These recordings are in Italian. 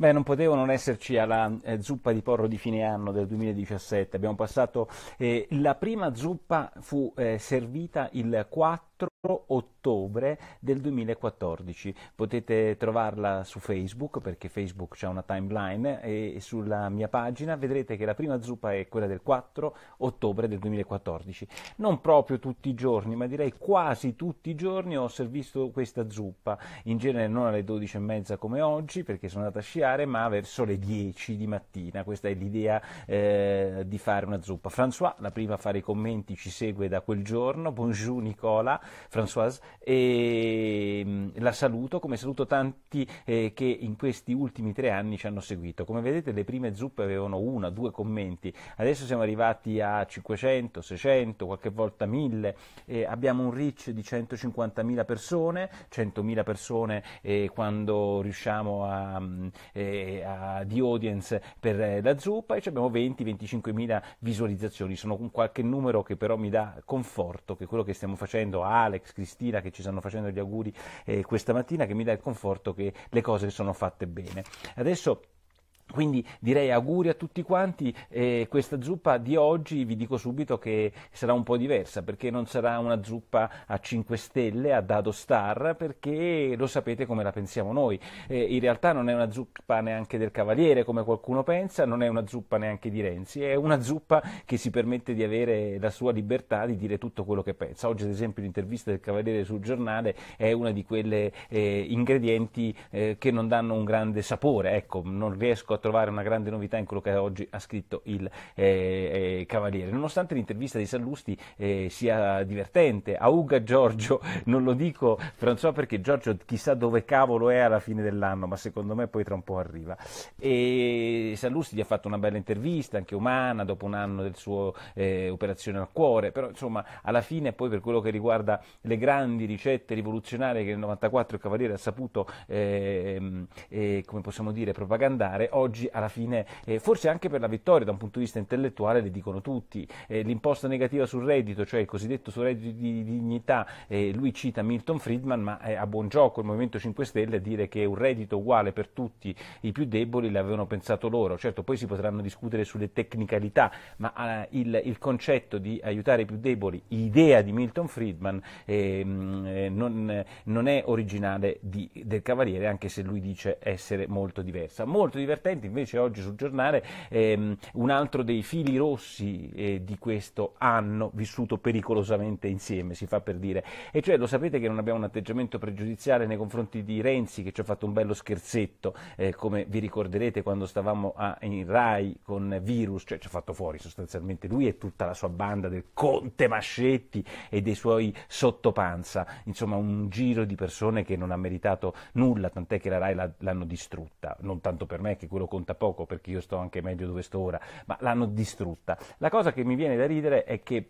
Beh, non potevo non esserci alla eh, zuppa di porro di fine anno del 2017. Abbiamo passato, eh, la prima zuppa fu eh, servita il 4 ottobre del 2014 potete trovarla su facebook perché facebook c'è una timeline e sulla mia pagina vedrete che la prima zuppa è quella del 4 ottobre del 2014 non proprio tutti i giorni ma direi quasi tutti i giorni ho servito questa zuppa in genere non alle 12 e mezza come oggi perché sono andata a sciare ma verso le 10 di mattina questa è l'idea eh, di fare una zuppa François la prima a fare i commenti ci segue da quel giorno bonjour Nicola Françoise, e ehm, la saluto come saluto tanti eh, che in questi ultimi tre anni ci hanno seguito. Come vedete le prime zuppe avevano una, due commenti, adesso siamo arrivati a 500, 600, qualche volta 1000, eh, abbiamo un reach di 150.000 persone, 100.000 persone eh, quando riusciamo a, eh, a di audience per eh, la zuppa e abbiamo 20-25.000 visualizzazioni, sono un qualche numero che però mi dà conforto che quello che stiamo facendo, Ale, Alex Cristina che ci stanno facendo gli auguri eh, questa mattina, che mi dà il conforto che le cose sono fatte bene. Adesso quindi direi auguri a tutti quanti, eh, questa zuppa di oggi vi dico subito che sarà un po' diversa perché non sarà una zuppa a 5 stelle, a dado star, perché lo sapete come la pensiamo noi. Eh, in realtà non è una zuppa neanche del Cavaliere come qualcuno pensa, non è una zuppa neanche di Renzi, è una zuppa che si permette di avere la sua libertà di dire tutto quello che pensa. Oggi ad esempio l'intervista del Cavaliere sul giornale è una di quelle eh, ingredienti eh, che non danno un grande sapore, ecco, non riesco a a trovare una grande novità in quello che oggi ha scritto il eh, eh, Cavaliere. Nonostante l'intervista di Sallusti eh, sia divertente, auga Giorgio, non lo dico François perché Giorgio chissà dove cavolo è alla fine dell'anno, ma secondo me poi tra un po' arriva. E Sallusti gli ha fatto una bella intervista, anche umana, dopo un anno del suo eh, operazione al cuore, però insomma alla fine poi per quello che riguarda le grandi ricette rivoluzionarie che nel 94 il Cavaliere ha saputo, ehm, eh, come possiamo dire, propagandare, oggi oggi alla fine, eh, forse anche per la vittoria da un punto di vista intellettuale, le dicono tutti. Eh, l'imposta negativa sul reddito, cioè il cosiddetto sul reddito di dignità, eh, lui cita Milton Friedman, ma è eh, a buon gioco il Movimento 5 Stelle a dire che un reddito uguale per tutti i più deboli l'avevano pensato loro. Certo, poi si potranno discutere sulle tecnicalità, ma eh, il, il, concetto di aiutare i più deboli, idea di Milton Friedman, ehm, non, non, è originale di, del Cavaliere, anche se lui dice essere molto diversa. Molto divertente senti invece oggi sul giornale ehm, un altro dei fili rossi eh, di questo anno vissuto pericolosamente insieme, si fa per dire. E cioè lo sapete che non abbiamo un atteggiamento pregiudiziale nei confronti di Renzi che ci ha fatto un bello scherzetto, eh, come vi ricorderete quando stavamo a, in Rai con Virus, cioè ci ha fatto fuori sostanzialmente lui e tutta la sua banda del Conte Mascetti e dei suoi sottopanza, insomma un giro di persone che non ha meritato nulla, tant'è che la Rai l'hanno distrutta, non tanto per me che quello conta poco perché io sto anche meglio dove sto ora, ma l'hanno distrutta. La cosa che mi viene da ridere è che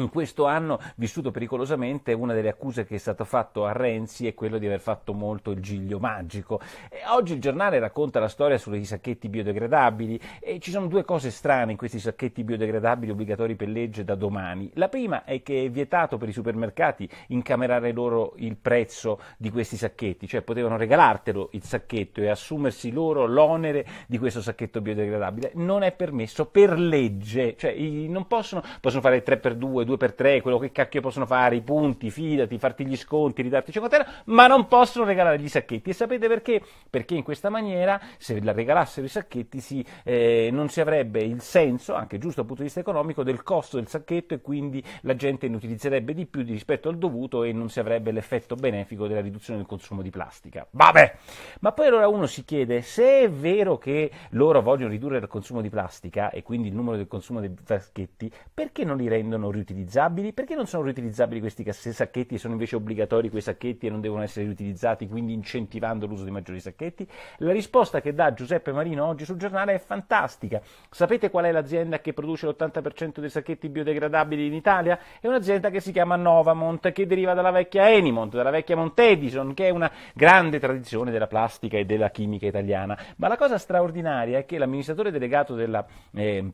in questo anno vissuto pericolosamente una delle accuse che è stata fatta a Renzi è quella di aver fatto molto il giglio magico. E oggi il giornale racconta la storia sui sacchetti biodegradabili e ci sono due cose strane in questi sacchetti biodegradabili obbligatori per legge da domani. La prima è che è vietato per i supermercati incamerare loro il prezzo di questi sacchetti, cioè potevano regalartelo il sacchetto e assumersi loro l'onere di questo sacchetto biodegradabile. Non è permesso per legge, cioè non possono, possono fare 3x2 2x3, quello che cacchio possono fare, i punti, fidati, farti gli sconti, ridarti cinquantena, ma non possono regalare gli sacchetti. E sapete perché? Perché in questa maniera, se la regalassero i sacchetti, si, eh, non si avrebbe il senso, anche giusto dal punto di vista economico, del costo del sacchetto e quindi la gente ne utilizzerebbe di più rispetto al dovuto e non si avrebbe l'effetto benefico della riduzione del consumo di plastica. Vabbè! Ma poi allora uno si chiede, se è vero che loro vogliono ridurre il consumo di plastica e quindi il numero del consumo dei sacchetti, perché non li rendono riutilizzati? riutilizzabili? Perché non sono riutilizzabili questi sacchetti e sono invece obbligatori quei sacchetti e non devono essere riutilizzati, quindi incentivando l'uso di maggiori sacchetti? La risposta che dà Giuseppe Marino oggi sul giornale è fantastica. Sapete qual è l'azienda che produce l'80% dei sacchetti biodegradabili in Italia? È un'azienda che si chiama Novamont, che deriva dalla vecchia Enimont, dalla vecchia Montedison, che è una grande tradizione della plastica e della chimica italiana. Ma la cosa straordinaria è che l'amministratore delegato della eh,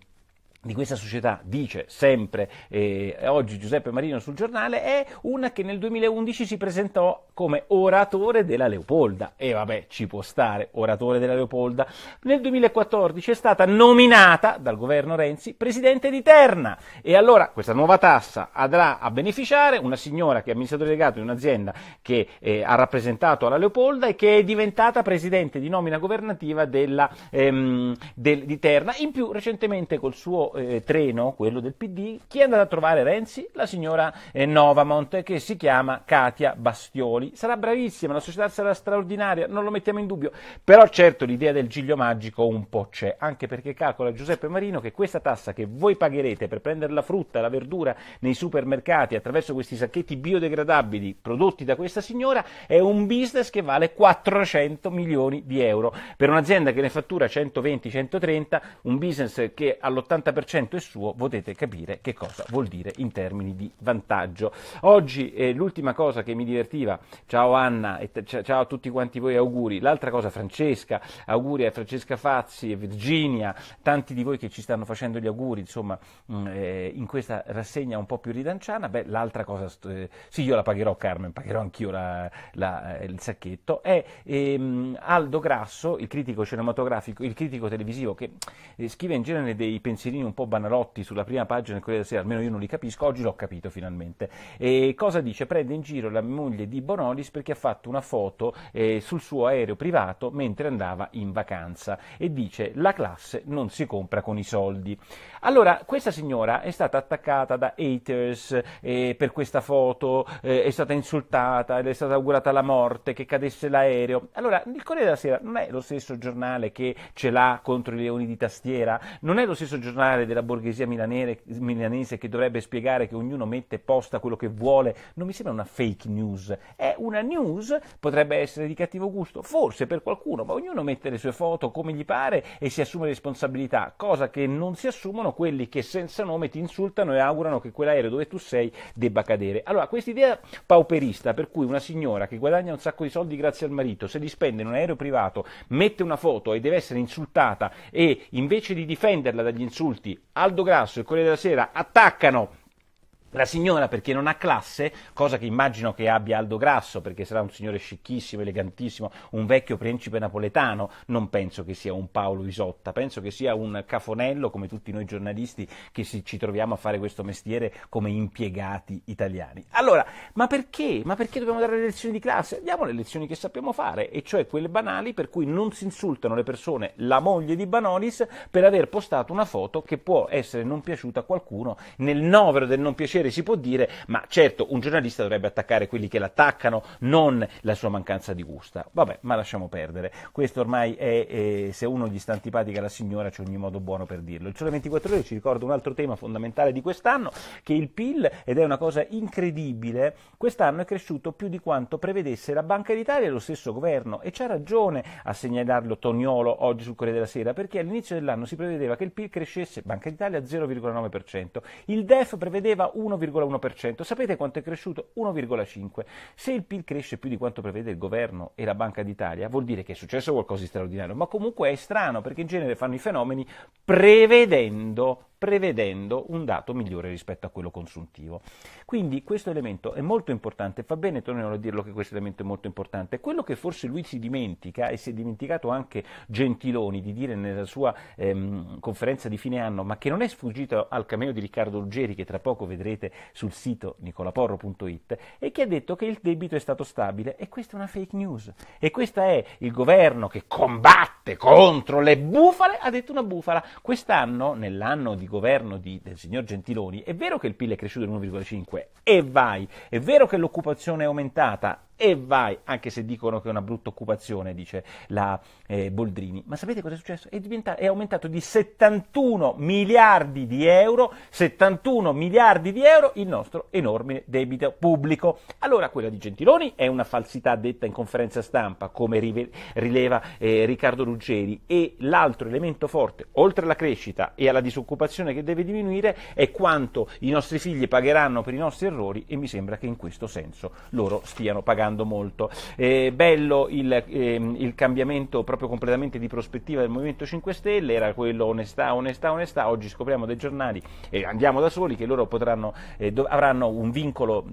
di questa società, dice sempre eh, oggi Giuseppe Marino sul giornale, è una che nel 2011 si presentò come oratore della Leopolda. E vabbè, ci può stare, oratore della Leopolda. Nel 2014 è stata nominata dal governo Renzi presidente di Terna. E allora questa nuova tassa andrà a beneficiare una signora che è amministratore delegato di un'azienda che eh, ha rappresentato la Leopolda e che è diventata presidente di nomina governativa della, ehm, del, di Terna. In più, recentemente col suo eh, treno, quello del PD, chi è andato a trovare Renzi? La signora eh, Novamont che si chiama Katia Bastioli. Sarà bravissima, la società sarà straordinaria, non lo mettiamo in dubbio, però certo l'idea del giglio magico un po' c'è, anche perché calcola Giuseppe Marino che questa tassa che voi pagherete per prendere la frutta, la verdura nei supermercati attraverso questi sacchetti biodegradabili prodotti da questa signora è un business che vale 400 milioni di euro. Per un'azienda che ne fattura 120-130, un business che all'80% 100% è suo, potete capire che cosa vuol dire in termini di vantaggio. Oggi eh, l'ultima cosa che mi divertiva, ciao Anna e t- ciao a tutti quanti voi auguri, l'altra cosa Francesca, auguri a Francesca Fazzi e Virginia, tanti di voi che ci stanno facendo gli auguri, insomma, mm, eh, in questa rassegna un po' più ridanciana, beh, l'altra cosa, st- eh, sì, io la pagherò Carmen, pagherò anch'io la, la, eh, il sacchetto, è ehm, Aldo Grasso, il critico cinematografico, il critico televisivo che eh, scrive in genere dei pensierini un un po' banalotti sulla prima pagina del Corriere della Sera, almeno io non li capisco, oggi l'ho capito finalmente. E cosa dice? Prende in giro la moglie di Bonolis perché ha fatto una foto eh, sul suo aereo privato mentre andava in vacanza e dice la classe non si compra con i soldi. Allora, questa signora è stata attaccata da haters eh, per questa foto, eh, è stata insultata, le è stata augurata la morte, che cadesse l'aereo. Allora, il Corriere della Sera non è lo stesso giornale che ce l'ha contro i leoni di tastiera, non è lo stesso giornale morale della borghesia milanese che dovrebbe spiegare che ognuno mette posta quello che vuole, non mi sembra una fake news, è una news, potrebbe essere di cattivo gusto, forse per qualcuno, ma ognuno mette le sue foto come gli pare e si assume responsabilità, cosa che non si assumono quelli che senza nome ti insultano e augurano che quell'aereo dove tu sei debba cadere. Allora, questa idea pauperista per cui una signora che guadagna un sacco di soldi grazie al marito, se li spende in un aereo privato, mette una foto e deve essere insultata e invece di difenderla dagli insulti Curti, Aldo Grasso e Corriere della Sera attaccano la signora perché non ha classe, cosa che immagino che abbia Aldo Grasso perché sarà un signore scicchissimo, elegantissimo, un vecchio principe napoletano, non penso che sia un Paolo Isotta, penso che sia un cafonello come tutti noi giornalisti che ci troviamo a fare questo mestiere come impiegati italiani. Allora, ma perché? Ma perché dobbiamo dare le lezioni di classe? Diamo le lezioni che sappiamo fare, e cioè quelle banali per cui non si insultano le persone, la moglie di Banolis, per aver postato una foto che può essere non piaciuta a qualcuno nel novero del non piacere piacere si può dire, ma certo un giornalista dovrebbe attaccare quelli che l'attaccano, non la sua mancanza di gusta. Vabbè, ma lasciamo perdere. Questo ormai è, eh, se uno gli sta antipatica la signora, c'è ogni modo buono per dirlo. Il Sole 24 Ore ci ricorda un altro tema fondamentale di quest'anno, che il PIL, ed è una cosa incredibile, quest'anno è cresciuto più di quanto prevedesse la Banca d'Italia e lo stesso governo. E c'ha ragione a segnalarlo Toniolo oggi sul Corriere della Sera, perché all'inizio dell'anno si prevedeva che il PIL crescesse, Banca d'Italia 0,9%, il DEF prevedeva 1,5%, 1,1%. Sapete quanto è cresciuto? 1,5%. Se il PIL cresce più di quanto prevede il governo e la Banca d'Italia, vuol dire che è successo qualcosa di straordinario, ma comunque è strano perché in genere fanno i fenomeni prevedendo prevedendo un dato migliore rispetto a quello consuntivo. Quindi questo elemento è molto importante, fa bene Tonello a dirlo che questo elemento è molto importante. Quello che forse lui si dimentica e si è dimenticato anche Gentiloni di dire nella sua ehm, conferenza di fine anno, ma che non è sfuggito al cameo di Riccardo Ruggeri che tra poco vedrete sul sito nicolaporro.it è che ha detto che il debito è stato stabile e questa è una fake news e questo è il governo che combatte contro le bufale ha detto una bufala. Quest'anno, nell'anno di governo di, del signor Gentiloni, è vero che il PIL è cresciuto del 1,5 e vai, è vero che l'occupazione è aumentata e vai, anche se dicono che è una brutta occupazione, dice la eh, Boldrini. Ma sapete cosa è successo? È, è, aumentato di 71 miliardi di euro, 71 miliardi di euro il nostro enorme debito pubblico. Allora quella di Gentiloni è una falsità detta in conferenza stampa, come rive, rileva eh, Riccardo Ruggeri, e l'altro elemento forte, oltre alla crescita e alla disoccupazione che deve diminuire, è quanto i nostri figli pagheranno per i nostri errori e mi sembra che in questo senso loro stiano pagando preoccupando molto. Eh, bello il, ehm, il, cambiamento proprio completamente di prospettiva del Movimento 5 Stelle, era quello onestà, onestà, onestà, oggi scopriamo dei giornali e andiamo da soli che loro potranno, eh, dov- avranno un vincolo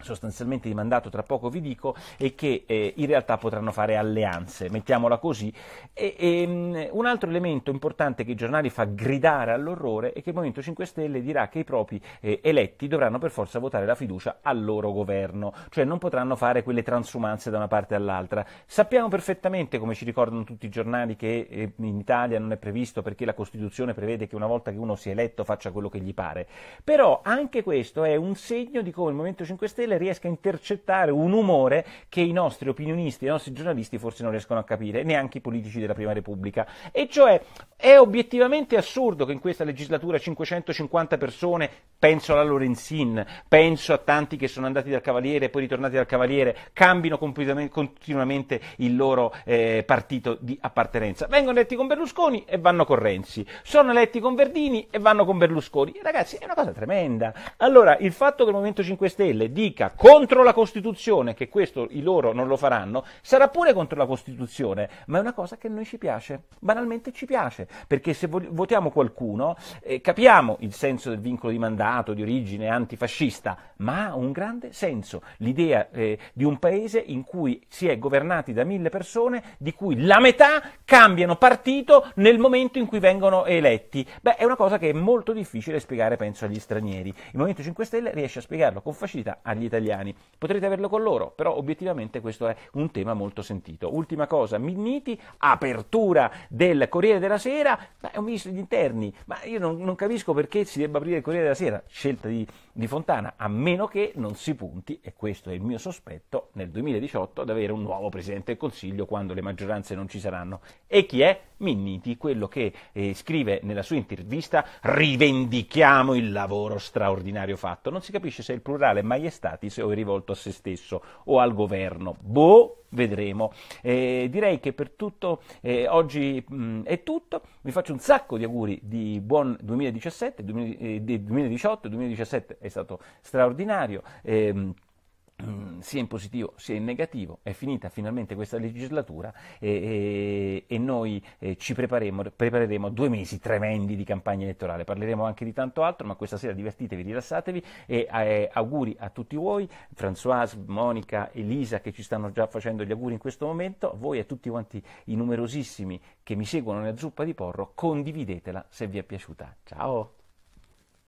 sostanzialmente di mandato, tra poco vi dico, e che eh, in realtà potranno fare alleanze, mettiamola così. E, e, ehm, un altro elemento importante che i giornali fa gridare all'orrore è che il Movimento 5 Stelle dirà che i propri eh, eletti dovranno per forza votare la fiducia al loro governo, cioè non potranno fare quelle transumanze da una parte all'altra. Sappiamo perfettamente, come ci ricordano tutti i giornali, che eh, in Italia non è previsto perché la Costituzione prevede che una volta che uno sia eletto faccia quello che gli pare, però anche questo è un segno di come il Movimento 5 Stelle Stelle riesca a intercettare un umore che i nostri opinionisti, i nostri giornalisti forse non riescono a capire, neanche i politici della Prima Repubblica. E cioè è obiettivamente assurdo che in questa legislatura 550 persone, penso alla Lorenzin, penso a tanti che sono andati dal Cavaliere e poi ritornati dal Cavaliere, cambino continuamente il loro eh, partito di appartenenza. Vengono eletti con Berlusconi e vanno con Renzi, sono eletti con Verdini e vanno con Berlusconi. Ragazzi, è una cosa tremenda. Allora, il fatto che il Movimento 5 Stelle dica dica contro la Costituzione che questo i loro non lo faranno, sarà pure contro la Costituzione, ma è una cosa che a noi ci piace, banalmente ci piace, perché se votiamo qualcuno eh, capiamo il senso del vincolo di mandato, di origine antifascista, ma ha un grande senso l'idea eh, di un paese in cui si è governati da mille persone, di cui la metà cambiano partito nel momento in cui vengono eletti. Beh, è una cosa che è molto difficile spiegare, penso, agli stranieri. Il Movimento 5 Stelle riesce a spiegarlo con facilità agli italiani. Potrete averlo con loro, però obiettivamente questo è un tema molto sentito. Ultima cosa, Minniti, apertura del Corriere della Sera, ma è un ministro degli interni, ma io non, non capisco perché si debba aprire il Corriere della Sera, scelta di, di Fontana, a meno che non si punti, e questo è il mio sospetto, nel 2018 ad avere un nuovo Presidente del Consiglio quando le maggioranze non ci saranno. E chi è? Minniti, quello che eh, scrive nella sua intervista rivendichiamo il lavoro straordinario fatto. Non si capisce se il plurale maiestatis o è rivolto a se stesso o al governo. Boh, vedremo. Eh, direi che per tutto eh, oggi mh, mm, è tutto. Vi faccio un sacco di auguri di buon 2017, 2000, eh, 2018, 2017 è stato straordinario. Ehm, Mm, sia in positivo sia in negativo, è finita finalmente questa legislatura e, e, e noi eh, ci prepareremo due mesi tremendi di campagna elettorale, parleremo anche di tanto altro, ma questa sera divertitevi, rilassatevi e eh, auguri a tutti voi, Françoise, Monica, Elisa che ci stanno già facendo gli auguri in questo momento, voi e tutti quanti i numerosissimi che mi seguono nella zuppa di porro, condividetela se vi è piaciuta. Ciao!